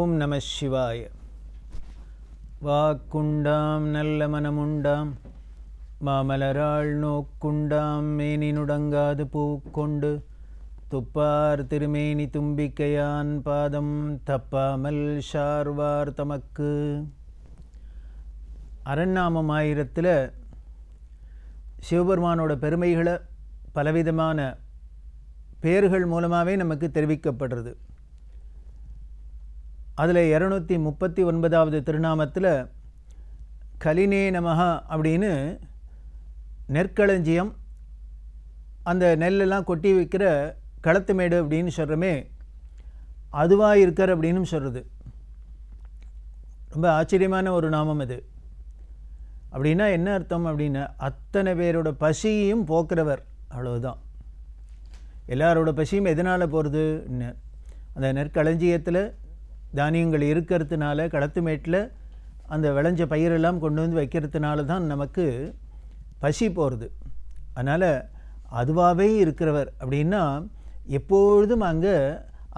ஓம் நம சிவாய வாக்குண்டாம் நல்ல மனமுண்டாம் மாமலராள் நோக்குண்டாம் மேனி நுடங்காது பூக்கொண்டு துப்பார் திருமேனி தும்பிக்கையான் பாதம் தப்பாமல் ஷார்வார் தமக்கு அரண்நாமம் ஆயிரத்தில் சிவபெருமானோட பெருமைகளை பலவிதமான பேர்கள் மூலமாகவே நமக்கு தெரிவிக்கப்படுறது அதில் இரநூத்தி முப்பத்தி ஒன்பதாவது திருநாமத்தில் கலினே நமஹா அப்படின்னு நெற்களஞ்சியம் அந்த நெல்லெல்லாம் கொட்டி வைக்கிற களத்து மேடு அப்படின்னு சொல்கிறோமே அதுவாக இருக்கார் அப்படின்னு சொல்கிறது ரொம்ப ஆச்சரியமான ஒரு நாமம் அது அப்படின்னா என்ன அர்த்தம் அப்படின்னா அத்தனை பேரோட பசியும் போக்குறவர் அவ்வளவுதான் எல்லாரோட பசியும் எதனால் போகிறது அந்த நெற்களஞ்சியத்தில் தானியங்கள் இருக்கிறதுனால களத்துமேட்டில் மேட்டில் அந்த விளைஞ்ச பயிரெல்லாம் கொண்டு வந்து வைக்கிறதுனால தான் நமக்கு பசி போகிறது அதனால் அதுவாகவே இருக்கிறவர் அப்படின்னா எப்பொழுதும் அங்கே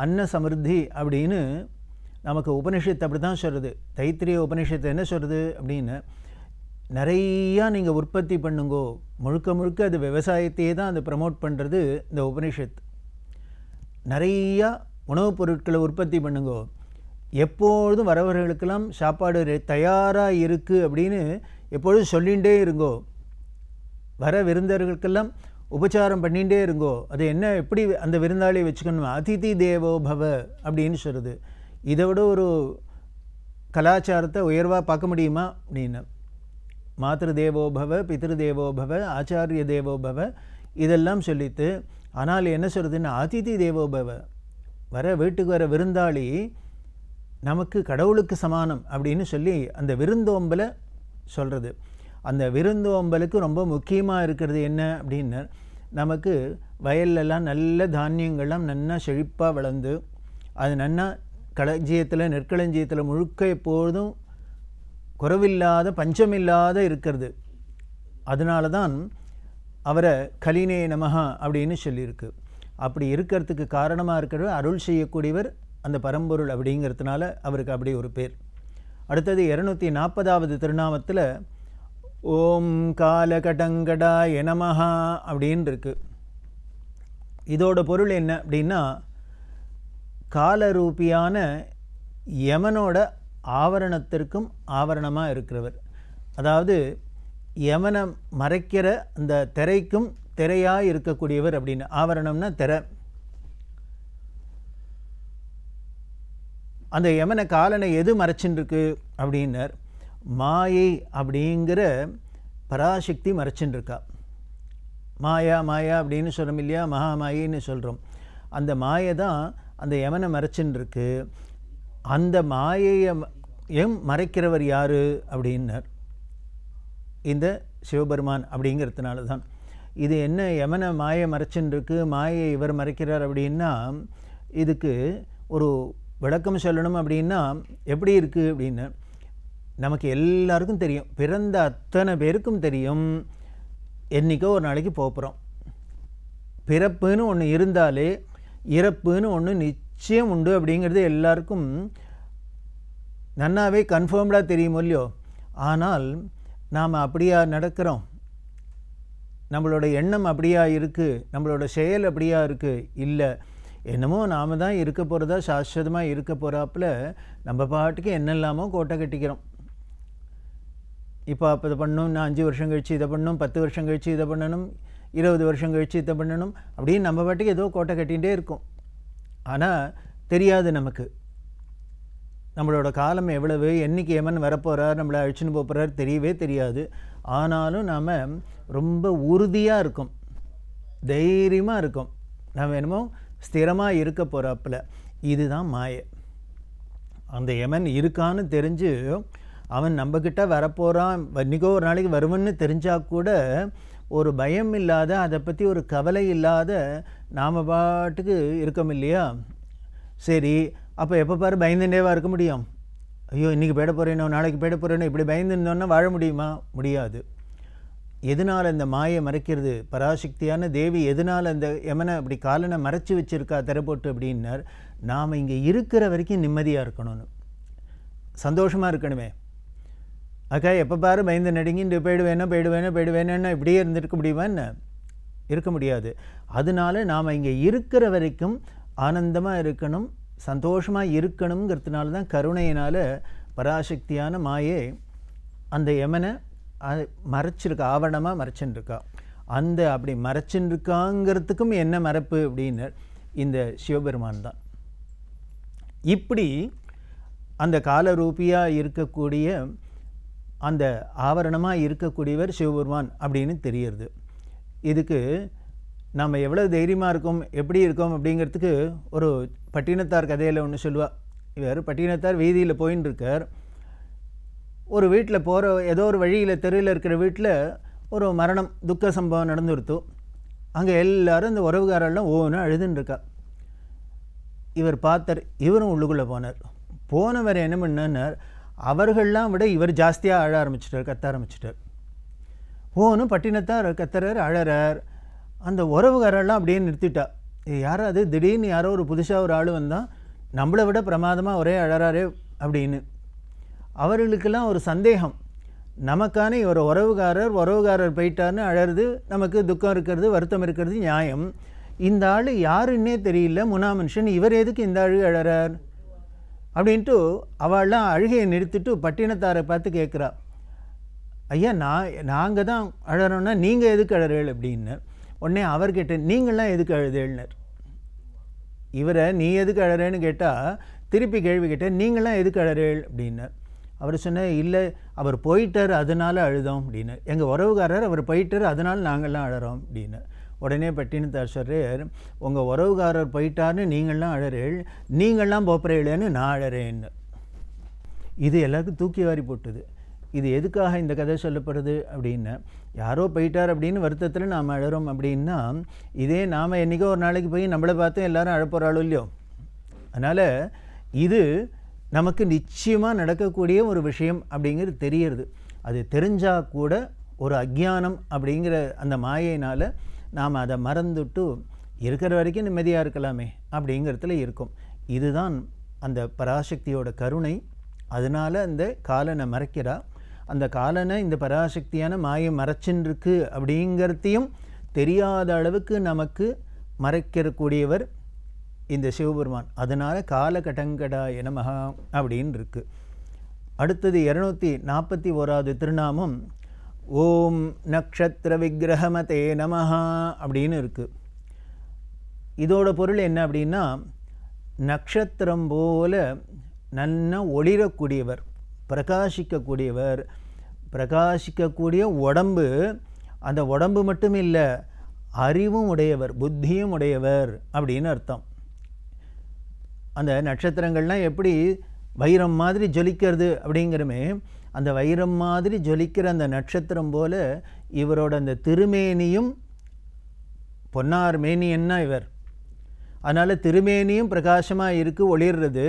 அன்ன சமிருத்தி அப்படின்னு நமக்கு உபநிஷத்தை அப்படி தான் சொல்கிறது தைத்திரிய உபனிஷத்து என்ன சொல்கிறது அப்படின்னு நிறையா நீங்கள் உற்பத்தி பண்ணுங்கோ முழுக்க முழுக்க அது விவசாயத்தையே தான் அதை ப்ரமோட் பண்ணுறது இந்த உபனிஷத் நிறையா உணவுப் பொருட்களை உற்பத்தி பண்ணுங்கோ எப்பொழுதும் வரவர்களுக்கெல்லாம் சாப்பாடு தயாராக இருக்குது அப்படின்னு எப்பொழுதும் சொல்லிகிட்டே இருங்கோ வர விருந்தர்களுக்கெல்லாம் உபச்சாரம் பண்ணிகிட்டே இருங்கோ அது என்ன எப்படி அந்த விருந்தாளியை வச்சுக்கணும் அதிதி தேவோ பவ அப்படின்னு சொல்கிறது இதை விட ஒரு கலாச்சாரத்தை உயர்வாக பார்க்க முடியுமா அப்படின்னு மாத்திரு தேவோ பவ பித்திரு தேவோ பவ ஆச்சாரிய தேவோ பவ இதெல்லாம் சொல்லித்து ஆனால் என்ன சொல்கிறதுன்னா அதிதி தேவோபவ வர வீட்டுக்கு வர விருந்தாளி நமக்கு கடவுளுக்கு சமானம் அப்படின்னு சொல்லி அந்த விருந்தோம்பலை சொல்கிறது அந்த விருந்தோம்பலுக்கு ரொம்ப முக்கியமாக இருக்கிறது என்ன அப்படின்னா நமக்கு வயல்லலாம் நல்ல தானியங்கள்லாம் நல்லா செழிப்பாக வளர்ந்து அது நல்லா களஞ்சியத்தில் நெற்களஞ்சியத்தில் முழுக்க எப்போதும் குறவில்லாத பஞ்சமில்லாத இருக்கிறது அதனால தான் அவரை கலினே நமகா அப்படின்னு சொல்லியிருக்கு அப்படி இருக்கிறதுக்கு காரணமாக இருக்கிறவர் அருள் செய்யக்கூடியவர் அந்த பரம்பொருள் அப்படிங்கிறதுனால அவருக்கு அப்படி ஒரு பேர் அடுத்தது இரநூத்தி நாற்பதாவது திருநாமத்தில் ஓம் காலகடங்கடா எனமஹா அப்படின் இருக்கு இதோட பொருள் என்ன அப்படின்னா காலரூபியான யமனோட ஆவரணத்திற்கும் ஆவரணமாக இருக்கிறவர் அதாவது யமனை மறைக்கிற அந்த திரைக்கும் திரையாக இருக்கக்கூடியவர் அப்படின்னு ஆவரணம்னா திரை அந்த யமன காலனை எது மறைச்சின்னு அப்படின்னார் மாயை அப்படிங்கிற பராசக்தி மறைச்சின்னு மாயா மாயா அப்படின்னு சொல்கிறோம் இல்லையா மகாமாயின்னு சொல்கிறோம் அந்த மாயை தான் அந்த யமனை மறைச்சின்னு அந்த மாயையை எம் மறைக்கிறவர் யார் அப்படின்னார் இந்த சிவபெருமான் அப்படிங்கிறதுனால தான் இது என்ன யமனை மாயை மறைச்சின்னு மாயை இவர் மறைக்கிறார் அப்படின்னா இதுக்கு ஒரு விளக்கம் சொல்லணும் அப்படின்னா எப்படி இருக்குது அப்படின்னு நமக்கு எல்லாருக்கும் தெரியும் பிறந்த அத்தனை பேருக்கும் தெரியும் என்றைக்கோ ஒரு நாளைக்கு போகிறோம் பிறப்புன்னு ஒன்று இருந்தாலே இறப்புன்னு ஒன்று நிச்சயம் உண்டு அப்படிங்கிறது எல்லாருக்கும் நன்னாவே கன்ஃபார்ம்டாக தெரியும் இல்லையோ ஆனால் நாம் அப்படியா நடக்கிறோம் நம்மளோட எண்ணம் அப்படியா இருக்குது நம்மளோட செயல் அப்படியா இருக்குது இல்லை என்னமோ நாம தான் இருக்க போகிறதா சாஸ்வதமாக இருக்க போகிறாப்புல நம்ம பாட்டுக்கு என்னெல்லாமோ கோட்டை கட்டிக்கிறோம் இப்போ அப்போ இதை பண்ணணும் நான் அஞ்சு வருஷம் கழித்து இதை பண்ணணும் பத்து வருஷம் கழித்து இதை பண்ணணும் இருபது வருஷம் கழித்து இதை பண்ணணும் அப்படின்னு நம்ம பாட்டுக்கு ஏதோ கோட்டை கட்டிகிட்டே இருக்கும் ஆனால் தெரியாது நமக்கு நம்மளோட காலம் எவ்வளவு என்றைக்கு ஏமன் வரப்போகிறார் நம்மளை அழிச்சுன்னு போகிறார் தெரியவே தெரியாது ஆனாலும் நாம் ரொம்ப உறுதியாக இருக்கும் தைரியமாக இருக்கும் நாம் என்னமோ ஸ்திரமாக இருக்க போகிறாப்புல இதுதான் மாய அந்த எமன் இருக்கான்னு தெரிஞ்சு அவன் நம்மக்கிட்ட வரப்போகிறான் இன்றைக்கோ ஒரு நாளைக்கு வருவன்னு தெரிஞ்சால் கூட ஒரு பயம் இல்லாத அதை பற்றி ஒரு கவலை இல்லாத நாம் பாட்டுக்கு இருக்கோம் இல்லையா சரி அப்போ எப்போ பாரு பயந்துட்டேவா இருக்க முடியும் ஐயோ இன்றைக்கி போயிட போகிறேனோ நாளைக்கு போயிட போகிறேனோ இப்படி பயந்துருந்தோன்னா வாழ முடியுமா முடியாது எதனால் அந்த மாயை மறைக்கிறது பராசக்தியான தேவி எதனால் அந்த யமனை அப்படி காலனை மறைச்சி வச்சுருக்கா தரப்போட்டு அப்படின்னார் நாம் இங்கே இருக்கிற வரைக்கும் நிம்மதியாக இருக்கணும்னு சந்தோஷமாக இருக்கணுமே அக்கா எப்போ பாரு பயந்து நடுங்கிட்டு போயிடுவேனோ போயிடுவேனோ போயிடுவேனோ இப்படியே இருந்திருக்க முடியுமா என்ன இருக்க முடியாது அதனால நாம் இங்கே இருக்கிற வரைக்கும் ஆனந்தமாக இருக்கணும் சந்தோஷமாக இருக்கணுங்கிறதுனால தான் கருணையினால் பராசக்தியான மாயை அந்த யமனை அது மறைச்சிருக்கா ஆவணமாக மறைச்சுன்னு அந்த அப்படி மறைச்சுருக்காங்கிறதுக்கும் என்ன மறைப்பு அப்படின்னு இந்த சிவபெருமான் தான் இப்படி அந்த காலரூபியாக இருக்கக்கூடிய அந்த ஆவரணமாக இருக்கக்கூடியவர் சிவபெருமான் அப்படின்னு தெரியுது இதுக்கு நம்ம எவ்வளோ தைரியமாக இருக்கோம் எப்படி இருக்கோம் அப்படிங்கிறதுக்கு ஒரு பட்டினத்தார் கதையில் ஒன்று சொல்லுவாள் இவர் பட்டினத்தார் வீதியில் போயின்னு இருக்கார் ஒரு வீட்டில் போகிற ஏதோ ஒரு வழியில் தெருவில் இருக்கிற வீட்டில் ஒரு மரணம் துக்க சம்பவம் நடந்துருத்து அங்கே எல்லோரும் இந்த உறவுகாரெல்லாம் ஒவ்வொன்று அழுதுன்னு இவர் பார்த்தார் இவரும் உள்ளுக்குள்ளே போனார் போனவர் என்ன பண்ணார் அவர்கள்லாம் விட இவர் ஜாஸ்தியாக அழ ஆரம்பிச்சிட்டார் கத்த ஆரம்பிச்சிட்டார் ஓனும் பட்டினத்தார் கத்துறார் அழறார் அந்த உறவுகாரெல்லாம் அப்படியே நிறுத்திட்டா யாராவது திடீர்னு யாரோ ஒரு புதுசாக ஒரு ஆள் வந்தால் நம்மளை விட பிரமாதமாக ஒரே அழறாரே அப்படின்னு அவர்களுக்கெல்லாம் ஒரு சந்தேகம் நமக்கான இவர் உறவுகாரர் உறவுகாரர் போயிட்டார்னு அழறது நமக்கு துக்கம் இருக்கிறது வருத்தம் இருக்கிறது நியாயம் இந்த ஆள் யாருன்னே தெரியல முனா மனுஷன் இவர் எதுக்கு இந்த ஆள் அழறார் அப்படின்ட்டு அவள்லாம் அழுகையை நிறுத்திட்டு பட்டினத்தாரை பார்த்து கேட்குறா ஐயா நான் நாங்கள் தான் அழறோன்னா நீங்கள் எதுக்கு அழறேள் அப்படின்னு உடனே அவர் நீங்களாம் எதுக்கு அழுதேழ்னர் இவரை நீ எதுக்கு அழறேன்னு கேட்டால் திருப்பி கேள்வி கேட்டேன் நீங்களாம் எதுக்கு அழறேள் அப்படின்னார் அவர் சொன்னார் இல்லை அவர் போயிட்டார் அதனால் அழுதோம் அப்படின்னு எங்கள் உறவுக்காரர் அவர் போயிட்டார் அதனால் நாங்கள்லாம் அழறோம் அப்படின்னு உடனே பட்டினத்தார் சொல்கிறார் உங்கள் உறவுக்காரர் போயிட்டார்னு நீங்கள்லாம் அழறீள் நீங்கள்லாம் போப்புறீங்களேன்னு நான் அழறேன்னு இது எல்லாருக்கும் தூக்கி வாரி போட்டுது இது எதுக்காக இந்த கதை சொல்லப்படுது அப்படின்னு யாரோ போயிட்டார் அப்படின்னு வருத்தத்தில் நாம் அழறோம் அப்படின்னா இதே நாம் என்றைக்கோ ஒரு நாளைக்கு போய் நம்மளை பார்த்து எல்லாரும் அழப்போகிறாளோ இல்லையோ அதனால் இது நமக்கு நிச்சயமாக நடக்கக்கூடிய ஒரு விஷயம் அப்படிங்கிறது தெரியறது அது தெரிஞ்சால் கூட ஒரு அஜ்ஞானம் அப்படிங்கிற அந்த மாயினால் நாம் அதை மறந்துட்டு இருக்கிற வரைக்கும் நிம்மதியாக இருக்கலாமே அப்படிங்கிறதுல இருக்கும் இதுதான் அந்த பராசக்தியோட கருணை அதனால் அந்த காலனை மறைக்கிறா அந்த காலனை இந்த பராசக்தியான மாயை மறைச்சின்னு அப்படிங்கிறதையும் தெரியாத அளவுக்கு நமக்கு மறைக்கிறக்கூடியவர் இந்த சிவபெருமான் அதனால் காலகட்டங்கடாய நமகா அப்படின்னு இருக்குது அடுத்தது இரநூத்தி நாற்பத்தி ஓராவது திருநாமம் ஓம் நக்ஷத்திர விக்கிரகமதே நமஹா அப்படின்னு இருக்குது இதோட பொருள் என்ன அப்படின்னா நட்சத்திரம் போல நன்ன ஒளிரக்கூடியவர் பிரகாசிக்கக்கூடியவர் பிரகாசிக்கக்கூடிய உடம்பு அந்த உடம்பு மட்டும் இல்லை அறிவும் உடையவர் புத்தியும் உடையவர் அப்படின்னு அர்த்தம் அந்த நட்சத்திரங்கள்லாம் எப்படி வைரம் மாதிரி ஜொலிக்கிறது அப்படிங்கிறமே அந்த வைரம் மாதிரி ஜொலிக்கிற அந்த நட்சத்திரம் போல் இவரோட அந்த திருமேனியும் பொன்னார் மேனியன்னா இவர் அதனால் திருமேனியும் பிரகாசமாக இருக்குது ஒளிர்றது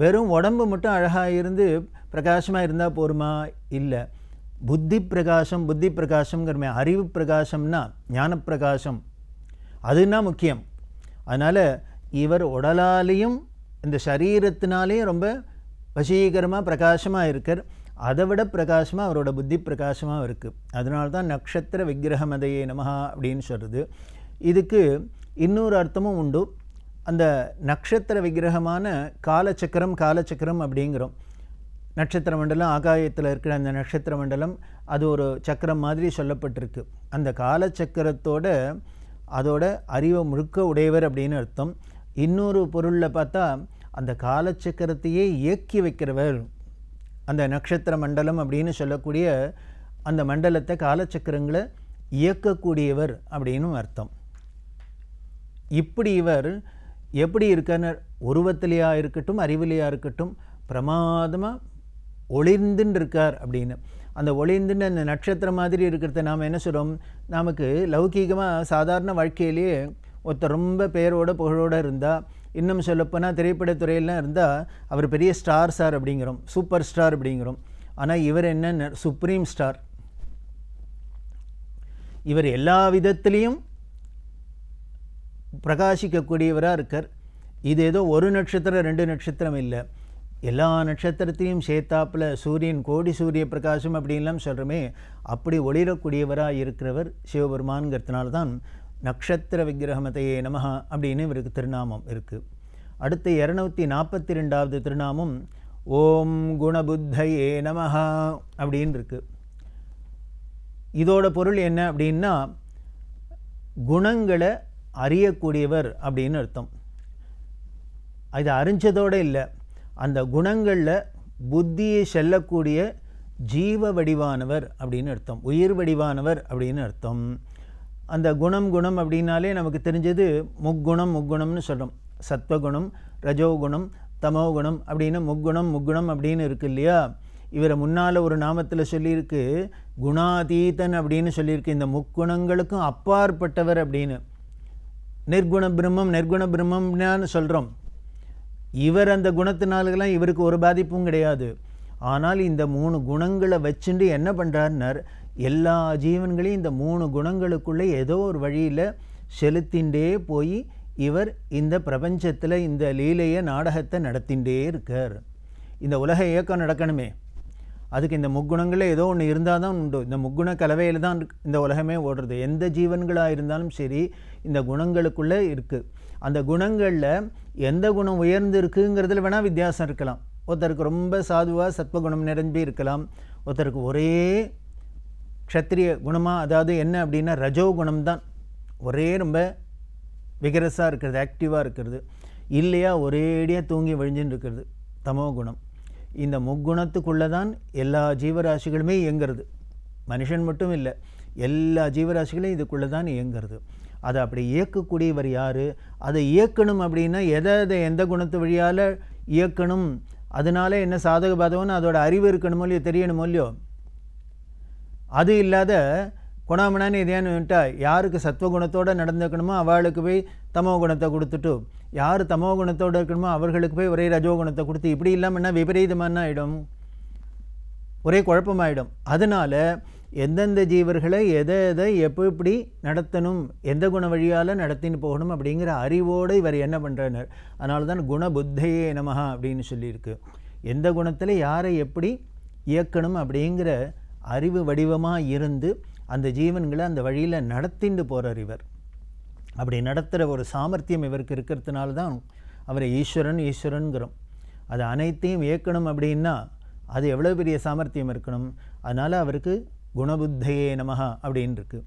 வெறும் உடம்பு மட்டும் அழகாக இருந்து பிரகாசமாக இருந்தால் போருமா இல்லை புத்தி பிரகாசம் புத்தி பிரகாசம்ங்கிறமே அறிவு பிரகாசம்னா ஞானப்பிரகாசம் அதுன்னா முக்கியம் அதனால் இவர் உடலாலேயும் இந்த சரீரத்தினாலே ரொம்ப வசீகரமாக பிரகாசமாக இருக்கார் அதை விட பிரகாசமாக அவரோட புத்தி பிரகாசமாக இருக்குது அதனால தான் நட்சத்திர விக்கிரகமதையே நமகா அப்படின்னு சொல்கிறது இதுக்கு இன்னொரு அர்த்தமும் உண்டு அந்த நட்சத்திர விக்கிரகமான காலச்சக்கரம் காலச்சக்கரம் அப்படிங்கிறோம் நட்சத்திர மண்டலம் ஆகாயத்தில் இருக்கிற அந்த நட்சத்திர மண்டலம் அது ஒரு சக்கரம் மாதிரி சொல்லப்பட்டிருக்கு அந்த காலச்சக்கரத்தோட அதோட அறிவை முழுக்க உடையவர் அப்படின்னு அர்த்தம் இன்னொரு பொருளில் பார்த்தா அந்த காலச்சக்கரத்தையே இயக்கி வைக்கிறவர் அந்த நட்சத்திர மண்டலம் அப்படின்னு சொல்லக்கூடிய அந்த மண்டலத்தை காலச்சக்கரங்களை இயக்கக்கூடியவர் அப்படின்னு அர்த்தம் இப்படி இவர் எப்படி இருக்கார் உருவத்திலேயா இருக்கட்டும் அறிவிலையாக இருக்கட்டும் பிரமாதமாக ஒளிர்ந்துன்னு இருக்கார் அப்படின்னு அந்த ஒளிர்ந்துன்னு அந்த நட்சத்திரம் மாதிரி இருக்கிறத நாம் என்ன சொல்கிறோம் நமக்கு லௌகீகமாக சாதாரண வாழ்க்கையிலேயே ஒருத்தர் ரொம்ப பேரோட புகழோடு இருந்தால் இன்னும் சொல்லப்போனால் திரைப்படத்துறையெல்லாம் இருந்தால் அவர் பெரிய ஸ்டார் சார் அப்படிங்கிறோம் சூப்பர் ஸ்டார் அப்படிங்கிறோம் ஆனால் இவர் என்ன சுப்ரீம் ஸ்டார் இவர் எல்லா விதத்திலையும் பிரகாசிக்கக்கூடியவராக இருக்கார் இது ஏதோ ஒரு நட்சத்திரம் ரெண்டு நட்சத்திரம் இல்லை எல்லா நட்சத்திரத்தையும் சேர்த்தாப்பில் சூரியன் கோடி சூரிய பிரகாசம் அப்படின்லாம் சொல்கிறோமே அப்படி ஒளிரக்கூடியவராக இருக்கிறவர் சிவபெருமான்கிறதுனால தான் நக்ஷத்திர விக்கிரகமதையே நம அப்படின்னு இவருக்கு திருநாமம் இருக்குது அடுத்து இரநூத்தி நாற்பத்தி ரெண்டாவது திருநாமம் ஓம் குணபுத்தையே நம அப்படின்னு இருக்குது இதோட பொருள் என்ன அப்படின்னா குணங்களை அறியக்கூடியவர் அப்படின்னு அர்த்தம் அது அறிஞ்சதோடு இல்லை அந்த குணங்களில் புத்தியை செல்லக்கூடிய ஜீவ வடிவானவர் அப்படின்னு அர்த்தம் உயிர் வடிவானவர் அப்படின்னு அர்த்தம் அந்த குணம் குணம் அப்படின்னாலே நமக்கு தெரிஞ்சது முக்குணம் முக்குணம்னு சொல்கிறோம் சத்வகுணம் ரஜோகுணம் தமோகுணம் அப்படின்னு முக்குணம் முக்குணம் அப்படின்னு இருக்கு இல்லையா இவரை முன்னால் ஒரு நாமத்தில் சொல்லியிருக்கு குணாதீதன் அப்படின்னு சொல்லியிருக்கு இந்த முக்குணங்களுக்கும் அப்பாற்பட்டவர் அப்படின்னு நிர்குண பிரம்மம் நிர்குண பிரம்மம்னான்னு சொல்கிறோம் இவர் அந்த குணத்தினாலெல்லாம் இவருக்கு ஒரு பாதிப்பும் கிடையாது ஆனால் இந்த மூணு குணங்களை வச்சுட்டு என்ன பண்ணுறாருன்னார் எல்லா ஜீவன்களையும் இந்த மூணு குணங்களுக்குள்ளே ஏதோ ஒரு வழியில் செலுத்தின்றே போய் இவர் இந்த பிரபஞ்சத்தில் இந்த லீலையை நாடகத்தை நடத்தின்றே இருக்கார் இந்த உலக இயக்கம் நடக்கணுமே அதுக்கு இந்த முக்குணங்களில் ஏதோ ஒன்று இருந்தால் தான் உண்டு இந்த முக்குண கலவையில் தான் இந்த உலகமே ஓடுறது எந்த ஜீவன்களாக இருந்தாலும் சரி இந்த குணங்களுக்குள்ளே இருக்குது அந்த குணங்களில் எந்த குணம் உயர்ந்து இருக்குங்கிறதுல வேணால் வித்தியாசம் இருக்கலாம் ஒருத்தருக்கு ரொம்ப சாதுவாக சத்வகுணம் நிரம்பி இருக்கலாம் ஒருத்தருக்கு ஒரே க்ஷத்திரிய குணமாக அதாவது என்ன அப்படின்னா ரஜோ குணம் தான் ஒரே ரொம்ப விகரஸாக இருக்கிறது ஆக்டிவாக இருக்கிறது இல்லையா ஒரேடியாக தூங்கி வழிஞ்சின்னு இருக்கிறது தமோ குணம் இந்த முக்குணத்துக்குள்ளே தான் எல்லா ஜீவராசிகளுமே இயங்கிறது மனுஷன் மட்டும் இல்லை எல்லா ஜீவராசிகளையும் இதுக்குள்ளே தான் இயங்கிறது அதை அப்படி இயக்கக்கூடியவர் யார் அதை இயக்கணும் அப்படின்னா எதை அதை எந்த குணத்து வழியால் இயக்கணும் அதனால என்ன சாதக பாதகம்னு அதோட அறிவு இருக்கணுமோ இல்லையோ தெரியணுமோ இல்லையோ அது இல்லாத குணாமணான்னு வந்துட்டா யாருக்கு சத்துவ குணத்தோடு நடந்துக்கணுமோ அவளுக்கு போய் தமோ குணத்தை கொடுத்துட்டு யார் தமோ குணத்தோடு இருக்கணுமோ அவர்களுக்கு போய் ஒரே ரஜோ குணத்தை கொடுத்து இப்படி இல்லாமல்னா விபரீதமான ஆகிடும் ஒரே குழப்பமாயிடும் அதனால் எந்தெந்த ஜீவர்களை எதை எதை எப்போ இப்படி நடத்தணும் எந்த குண வழியால் நடத்தின்னு போகணும் அப்படிங்கிற அறிவோடு இவர் என்ன பண்ணுறனர் அதனால தான் குண புத்தையே நமகா அப்படின்னு சொல்லியிருக்கு எந்த குணத்தில் யாரை எப்படி இயக்கணும் அப்படிங்கிற அறிவு வடிவமாக இருந்து அந்த ஜீவன்களை அந்த வழியில் நடத்திண்டு போகிறார் இவர் அப்படி நடத்துகிற ஒரு சாமர்த்தியம் இவருக்கு இருக்கிறதுனால தான் அவரை ஈஸ்வரன் ஈஸ்வரனுங்கிறோம் அது அனைத்தையும் இயக்கணும் அப்படின்னா அது எவ்வளோ பெரிய சாமர்த்தியம் இருக்கணும் அதனால் அவருக்கு குணபுத்தையே நமகா அப்படின்னு இருக்கு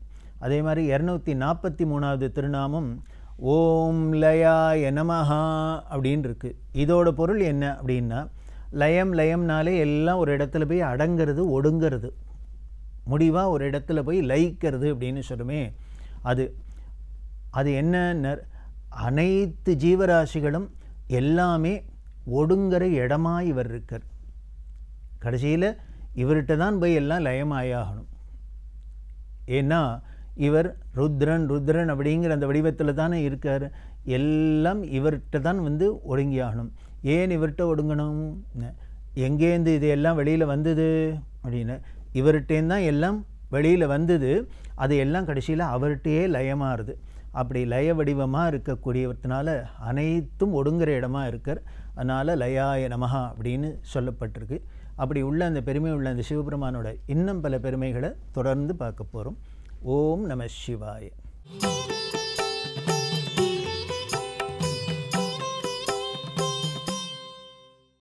அதே மாதிரி இரநூத்தி நாற்பத்தி மூணாவது திருநாமம் ஓம் லயாய நமஹா அப்படின்னு இருக்கு இதோட பொருள் என்ன அப்படின்னா லயம் லயம்னாலே எல்லாம் ஒரு இடத்துல போய் அடங்கிறது ஒடுங்கிறது முடிவாக ஒரு இடத்துல போய் லயிக்கிறது அப்படின்னு சொல்லுமே அது அது என்ன அனைத்து ஜீவராசிகளும் எல்லாமே ஒடுங்கிற இடமா இவர் இருக்கார் கடைசியில் இவர்கிட்ட தான் போய் எல்லாம் லயமாயாகணும் ஏன்னா இவர் ருத்ரன் ருத்ரன் அப்படிங்கிற அந்த வடிவத்தில் தானே இருக்கார் எல்லாம் இவர்கிட்ட தான் வந்து ஒடுங்கி ஆகணும் ஏன் இவர்கிட்ட ஒடுங்கணும் எங்கேருந்து இது எல்லாம் வெளியில் வந்தது அப்படின்னு இவர்கிட்டேருந்து தான் எல்லாம் வெளியில் வந்தது அது எல்லாம் கடைசியில் அவர்கிட்டயே லயமாறுது அப்படி லய வடிவமாக இருக்கக்கூடியவத்தினால அனைத்தும் ஒடுங்குற இடமா இருக்கார் அதனால் லயாய நமகா அப்படின்னு சொல்லப்பட்டிருக்கு அப்படி உள்ள அந்த பெருமை உள்ள அந்த சிவபெருமானோட இன்னும் பல பெருமைகளை தொடர்ந்து பார்க்க போகிறோம் ஓம் நம சிவாய